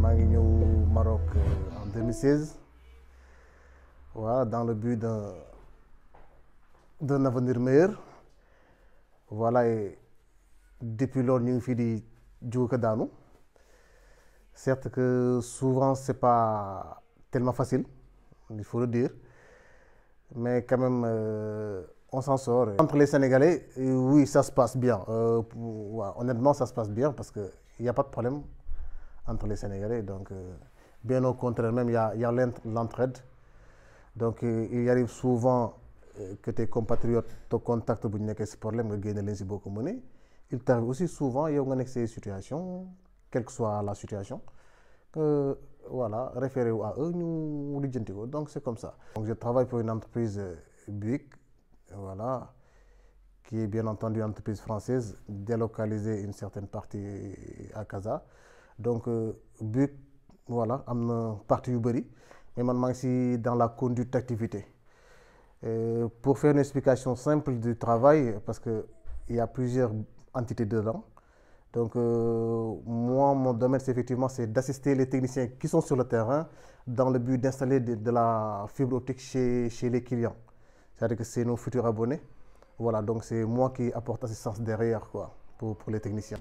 man suis Maroc en 2016 voilà dans le but d'un avenir meilleur voilà et depuis lors nous avons di certes que souvent n'est pas tellement facile il faut le dire mais quand même euh, on s'en sort. Entre les Sénégalais, euh, oui, ça se passe bien. Euh, honnêtement, ça se passe bien parce qu'il n'y a pas de problème entre les Sénégalais. Donc, euh, bien au contraire, même, il y a, l'entraide. Donc, euh, il arrive souvent euh, que tes compatriotes te contactent pour que ce problème, que tu les beaucoup monnaie. Il t'arrive aussi souvent, il y a ces situation, quelle que soit la situation, que, voilà, référé à eux, nous les Donc, c'est comme ça. Donc, je travaille pour une entreprise BIC, voilà, qui est bien entendu une entreprise française, délocalisée une certaine partie à Casa donc euh, but voilà en partie yu et mais man dans la conduite d'activité euh, pour faire une explication simple du travail parce que il y a plusieurs entités dedans donc euh, moi mon domaine c'est effectivement c'est d'assister les techniciens qui sont sur le terrain dans le but d'installer de, la fibre optique chez, les clients c'est-à-dire que c'est nos futurs abonnés voilà donc c'est moi qui apporte assistance derrière quoi pour les techniciens